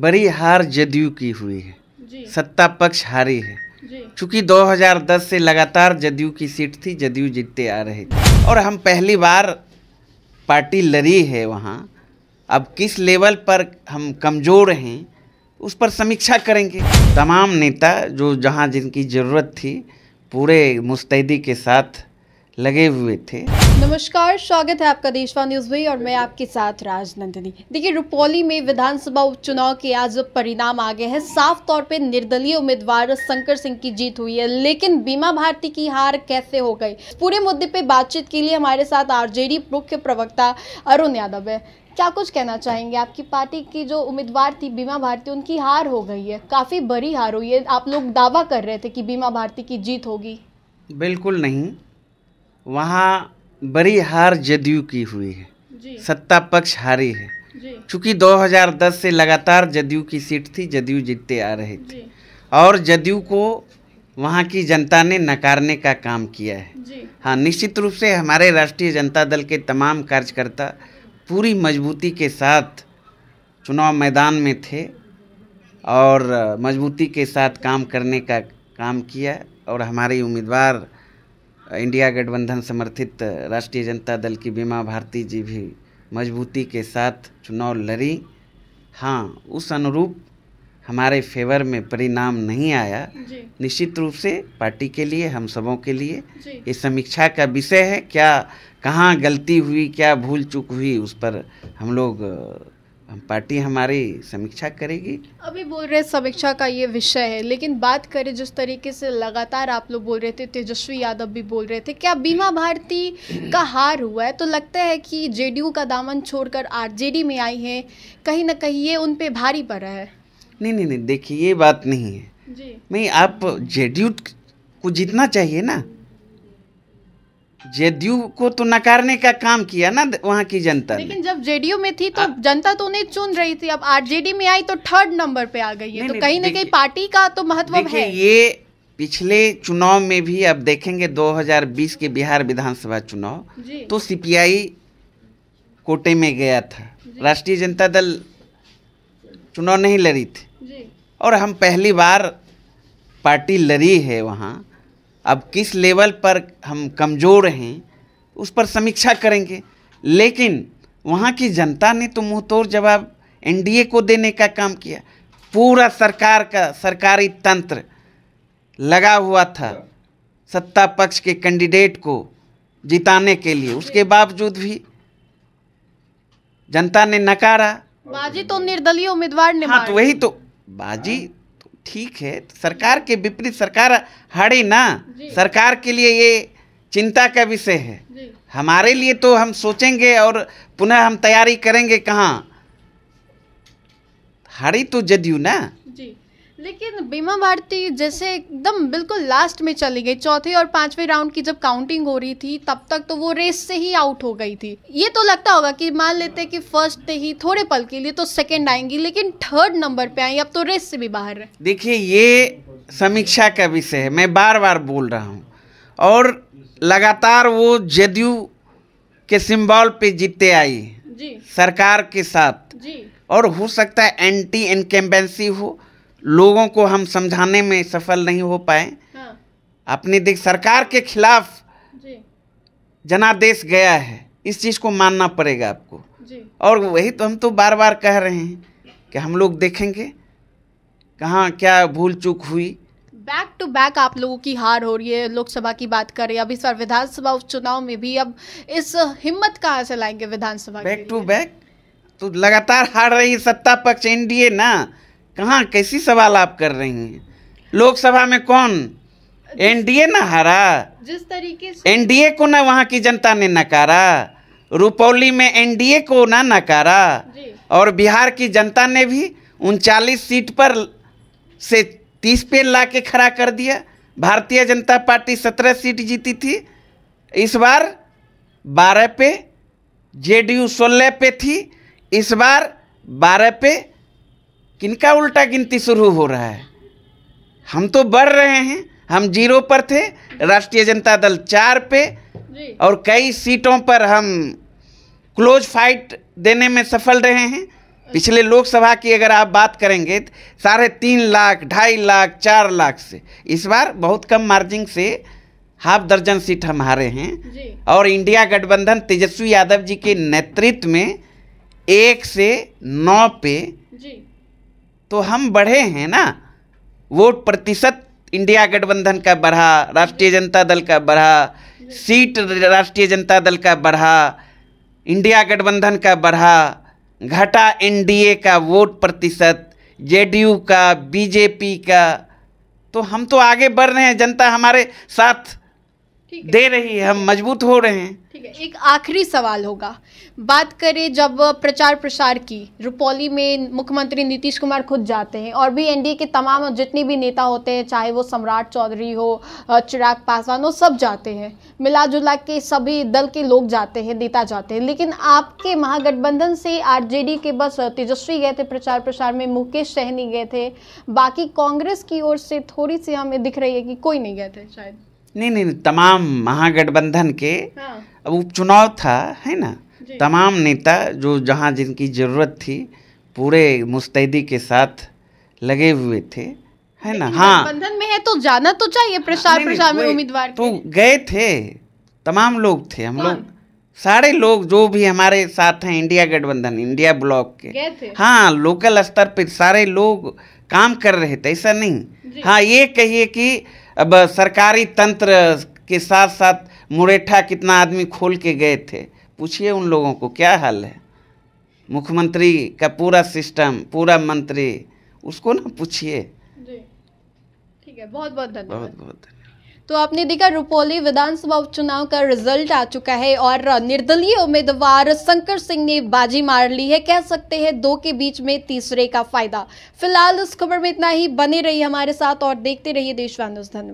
बड़ी हार जदयू की हुई है सत्ता पक्ष हारी है चूंकि 2010 से लगातार जदयू की सीट थी जदयू जीतते आ रहे थे और हम पहली बार पार्टी लड़ी है वहाँ अब किस लेवल पर हम कमज़ोर हैं उस पर समीक्षा करेंगे तमाम नेता जो जहाँ जिनकी ज़रूरत थी पूरे मुस्तैदी के साथ लगे हुए थे नमस्कार स्वागत है आपका देशवा न्यूज में और मैं आपके साथ राजनंदिनी देखिए रुपौली में विधानसभा उपचुनाव के आज परिणाम आ गए हैं साफ तौर पे निर्दलीय उम्मीदवार शंकर सिंह की जीत हुई है लेकिन बीमा भारती की हार कैसे हो गई पूरे मुद्दे पे बातचीत के लिए हमारे साथ आरजेडी मुख्य प्रवक्ता अरुण यादव है क्या कुछ कहना चाहेंगे आपकी पार्टी की जो उम्मीदवार थी बीमा भारती उनकी हार हो गई है काफ़ी बड़ी हार हुई है आप लोग दावा कर रहे थे कि बीमा भारती की जीत होगी बिल्कुल नहीं वहाँ बड़ी हार जदयू की हुई है सत्ता पक्ष हारी है चूँकि 2010 से लगातार जदयू की सीट थी जदयू जीतते आ रहे थे और जदयू को वहाँ की जनता ने नकारने का काम किया है हाँ निश्चित रूप से हमारे राष्ट्रीय जनता दल के तमाम कार्यकर्ता पूरी मजबूती के साथ चुनाव मैदान में थे और मजबूती के साथ काम करने का काम किया और हमारे उम्मीदवार इंडिया गठबंधन समर्थित राष्ट्रीय जनता दल की बीमा भारती जी भी मजबूती के साथ चुनाव लड़ी हाँ उस अनुरूप हमारे फेवर में परिणाम नहीं आया निश्चित रूप से पार्टी के लिए हम सबों के लिए ये समीक्षा का विषय है क्या कहाँ गलती हुई क्या भूल चूक हुई उस पर हम लोग पार्टी हमारी समीक्षा करेगी अभी बोल रहे समीक्षा का ये विषय है लेकिन बात करें जिस तरीके से लगातार आप लोग बोल रहे थे तेजस्वी यादव भी बोल रहे थे क्या बीमा भारती का हार हुआ है तो लगता है कि जेडीयू का दामन छोड़कर आरजेडी में आई है कहीं ना कहीं ये उन पर भारी पड़ा है नहीं नहीं नहीं देखिए ये बात नहीं है जी नहीं आप जेडीयू को जीतना चाहिए ना जेडीयू को तो नकारने का काम किया ना वहाँ की जनता लेकिन जब जेडीयू में थी तो आ, जनता तो उन्हें चुन रही थी अब आरजेडी में आई तो थर्ड नंबर पे आ गई है तो कहीं ना कहीं पार्टी का तो महत्व है ये पिछले चुनाव में भी अब देखेंगे 2020 के बिहार विधानसभा चुनाव तो सीपीआई कोटे में गया था राष्ट्रीय जनता दल चुनाव नहीं लड़ी थी और हम पहली बार पार्टी लड़ी है वहाँ अब किस लेवल पर हम कमज़ोर हैं उस पर समीक्षा करेंगे लेकिन वहाँ की जनता ने तो मुंहतोड़ जवाब एनडीए को देने का काम किया पूरा सरकार का सरकारी तंत्र लगा हुआ था सत्ता पक्ष के कैंडिडेट को जिताने के लिए उसके बावजूद भी जनता ने नकारा बाजी तो निर्दलीय उम्मीदवार ने हाँ तो वही तो बाजी ठीक है सरकार के विपरीत सरकार हड़ी ना सरकार के लिए ये चिंता का विषय है हमारे लिए तो हम सोचेंगे और पुनः हम तैयारी करेंगे कहाँ हड़ी तो जदयू ना जी लेकिन बीमा भारती जैसे एकदम बिल्कुल लास्ट में चली गई चौथे और पांचवें राउंड की जब काउंटिंग हो रही थी तब तक तो वो रेस से ही आउट हो गई थी ये तो लगता होगा कि मान लेते कि फर्स्ट से ही थोड़े पल के लिए तो सेकंड आएंगी लेकिन थर्ड नंबर पे आई अब तो रेस से भी बाहर है देखिए ये समीक्षा का विषय है मैं बार बार बोल रहा हूँ और लगातार वो जदयू के सिम्बॉल पे जीते आई जी। सरकार के साथ जी। और हो सकता है एंटी इनकम्बेंसी हो लोगों को हम समझाने में सफल नहीं हो पाए हाँ। अपने देख सरकार के खिलाफ जनादेश गया है इस चीज़ को मानना पड़ेगा आपको और वही तो हम तो बार बार कह रहे हैं कि हम लोग देखेंगे कहाँ क्या भूल चूक हुई बैक टू बैक आप लोगों की हार हो रही है लोकसभा की बात करें अब इस बार विधानसभा उपचुनाव में भी अब इस हिम्मत कहाँ से लाएंगे विधानसभा बैक टू बैक तो लगातार हार रही सत्ता पक्ष एनडीए ना कहाँ कैसी सवाल आप कर रही हैं लोकसभा में कौन एनडीए ना हारा जिस तरीके से एनडीए को ना वहाँ की जनता ने नकारा रुपौली में एनडीए को ना नकारा और बिहार की जनता ने भी उनचालीस सीट पर से तीस पे ला के खड़ा कर दिया भारतीय जनता पार्टी सत्रह सीट जीती थी इस बार बारह पे जेडीयू सोलह पे थी इस बार बारह पे किनका उल्टा गिनती शुरू हो रहा है हम तो बढ़ रहे हैं हम जीरो पर थे राष्ट्रीय जनता दल चार पे और कई सीटों पर हम क्लोज फाइट देने में सफल रहे हैं पिछले लोकसभा की अगर आप बात करेंगे तो साढ़े तीन लाख ढाई लाख चार लाख से इस बार बहुत कम मार्जिन से हाफ दर्जन सीट हम हारे हैं और इंडिया गठबंधन तेजस्वी यादव जी के नेतृत्व में एक से नौ पे तो हम बढ़े हैं ना वोट प्रतिशत इंडिया गठबंधन का बढ़ा राष्ट्रीय जनता दल का बढ़ा सीट राष्ट्रीय जनता दल का बढ़ा इंडिया गठबंधन का बढ़ा घटा एनडीए का वोट प्रतिशत जेडीयू का बीजेपी का तो हम तो आगे बढ़ रहे हैं जनता हमारे साथ दे रही है हम मजबूत हो रहे हैं ठीक है एक आखिरी सवाल होगा बात करें जब प्रचार प्रसार की रुपौली में मुख्यमंत्री नीतीश कुमार खुद जाते हैं और भी एनडीए के तमाम जितने भी नेता होते हैं चाहे वो सम्राट चौधरी हो चिराग पासवान हो सब जाते हैं मिला जुला के सभी दल के लोग जाते हैं नेता जाते हैं लेकिन आपके महागठबंधन से आर के बस तेजस्वी गए थे प्रचार प्रसार में मुकेश सहनी गए थे बाकी कांग्रेस की ओर से थोड़ी सी हमें दिख रही है कि कोई नहीं गए थे शायद नहीं नहीं तमाम महागठबंधन के हाँ। अब उपचुनाव था है ना तमाम नेता जो जहाँ जिनकी ज़रूरत थी पूरे मुस्तैदी के साथ लगे हुए थे है ना हाँ बंधन में है तो जाना तो चाहिए हाँ, प्रचार प्रसार में उम्मीदवार तो गए थे तमाम लोग थे हम लोग सारे लोग जो भी हमारे साथ हैं इंडिया गठबंधन इंडिया ब्लॉक के हाँ लोकल स्तर पर सारे लोग काम कर रहे थे ऐसा नहीं हाँ ये कहिए कि अब सरकारी तंत्र के साथ साथ मुरेठा कितना आदमी खोल के गए थे पूछिए उन लोगों को क्या हाल है मुख्यमंत्री का पूरा सिस्टम पूरा मंत्री उसको ना पूछिए ठीक है बहुत बहुत धन्यवाद बहुत बहुत धन्यवाद तो आपने देखा रुपोली विधानसभा उपचुनाव का रिजल्ट आ चुका है और निर्दलीय उम्मीदवार शंकर सिंह ने बाजी मार ली है कह सकते हैं दो के बीच में तीसरे का फायदा फिलहाल इस खबर में इतना ही बने रही हमारे साथ और देखते रहिए देशवा न्यूज धन्यवाद